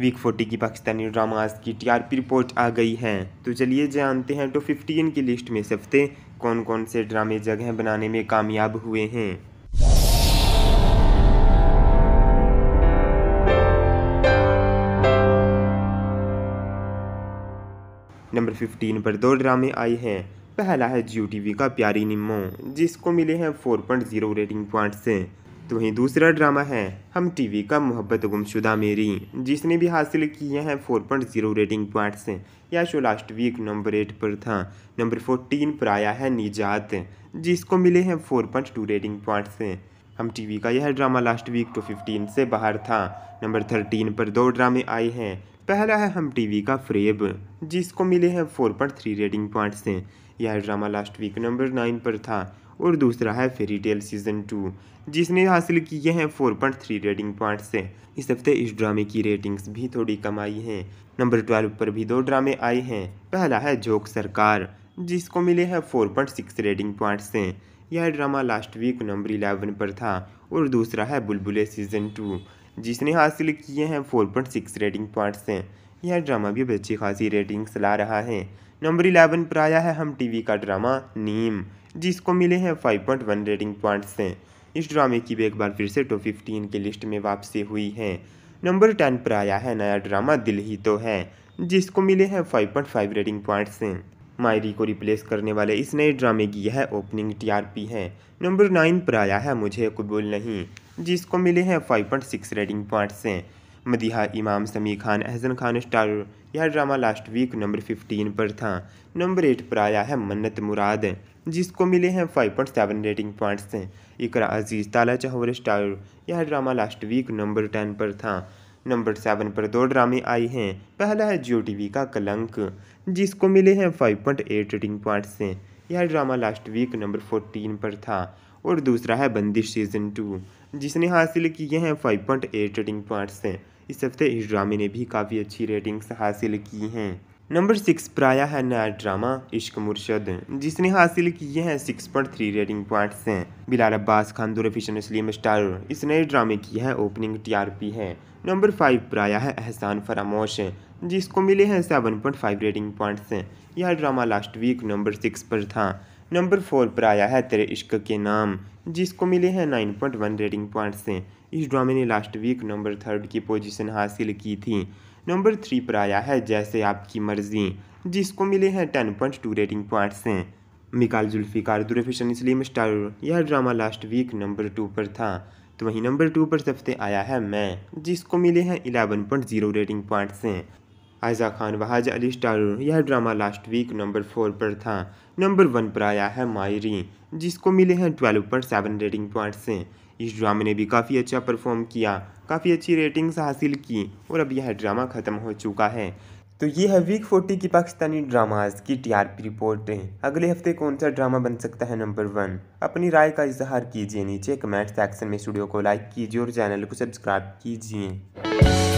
week forty की Pakistani dramas की TRP report आ गई है तो चलिए जानते हैं टॉप फिफ्टीन की लिस्ट में सबसे कौन कौन से ड्रामे जगह बनाने में कामयाब हुए हैं नंबर फिफ्टीन पर दो ड्रामे आए हैं पहला है जियो टीवी का प्यारी निम्मो जिसको मिले हैं four point zero rating points तो वहीं दूसरा ड्रामा है हम टीवी का मोहब्बत गुमशुदा मेरी जिसने भी हासिल किए हैं 4.0 रेटिंग पॉइंट्स यह show last week number eight पर था नंबर फोर्टीन पर आया है निजात जिसको मिले हैं 4.2 रेटिंग पॉइंट्स हम टीवी का यह drama last week two fifteen से बाहर था नंबर थर्टीन पर दो ड्रामे आए हैं पहला है हम टीवी का फ्रेब जिसको मिले हैं 4.3 रेटिंग पॉइंट्स यह drama last week number nine पर था और दूसरा है फेरी टेल सीजन टू जिसने हासिल किए हैं four point three rating point से इस हफ्ते इस ड्रामे की रेटिंग्स भी थोड़ी कम आई हैं नंबर ट्वेल्व पर भी दो ड्रामे आए हैं पहला है जोक सरकार जिसको मिले हैं four point six rating point से यह drama last week number eleven पर था और दूसरा है बुलबुले सीजन टू जिसने हासिल किए हैं four point six rating point से यह ड्रामा भी अच्छी खासी रेटिंग्स ला रहा है नंबर इलेवन पर आया है हम टीवी का ड्रामा नीम जिसको मिले हैं five point one rating points से इस ड्रामे की भी एक बार फिर से टॉप फिफ्टीन की लिस्ट में वापसी हुई है नंबर टेन पर आया है नया ड्रामा दिल ही तो है जिसको मिले हैं five point five rating points से मायरी को रिप्लेस करने वाले इस नए ड्रामे की यह ओपनिंग टी है नंबर नाइन पर आया है मुझे कबूल नहीं जिसको मिले हैं फाइव रेटिंग पॉइंट्स से मदिहा इमाम समी खान अहसन खान स्टार यह drama last week number fifteen पर था नंबर एट पर आया है मन्नत मुराद जिसको मिले हैं five point seven rating points Iqra Aziz Talha Chahour star यह drama last week number ten पर था नंबर सेवन पर दो ड्रामे आए हैं पहला है जियो टीवी का कलंक जिसको मिले हैं एट रेटिंग पॉइंट्स यह drama last week number fourteen पर था और दूसरा है बंदिश सीजन टू जिसने हासिल किए हैं five point eight rating points हैं इस हफ्ते इस ड्रामे ने भी काफ़ी अच्छी रेटिंग्स हासिल की हैं नंबर सिक्स पर आया है नया ड्रामा इश्क मुर्शद जिसने हासिल किए हैं six point three rating points हैं बिलाल अब्बास खान दूरफिशन असलीम स्टार इस नए ड्रामे की है ओपनिंग टीआरपी है नंबर फाइव पर आया है एहसान फरामोश जिसको मिले हैं seven point five rating points यह drama last week number six पर था नंबर फोर पर आया है तेरे इश्क के नाम जिसको मिले हैं nine point one rating points इस ड्रामे ने लास्ट वीक नंबर थर्ड की पोजिशन हासिल की थी नंबर थ्री पर आया है जैसे आपकी मर्जी जिसको मिले हैं ten point two rating points हैं मिकाल जुल्फ़िकार दुरफिशन इसलिए स्टार यह drama last week number two पर था तो वहीं नंबर टू पर सबसे आया है मैं जिसको मिले हैं eleven point zero rating points हैं आयजा खान वहाज अली स्टार यह drama last week number four पर था नंबर वन पर आया है मायरी जिसको मिले हैं twelve point seven rating point से इस ड्रामे ने भी काफ़ी अच्छा परफॉर्म किया काफ़ी अच्छी रेटिंग्स हासिल की और अब यह ड्रामा ख़त्म हो चुका है तो ये है वीक फोर्टी की पाकिस्तानी ड्रामाज की टीआरपी रिपोर्ट अगले हफ्ते कौन सा ड्रामा बन सकता है नंबर वन अपनी राय का इजहार कीजिए नीचे कमेंट सेक्शन में स्टूडियो को लाइक कीजिए और चैनल को सब्सक्राइब कीजिए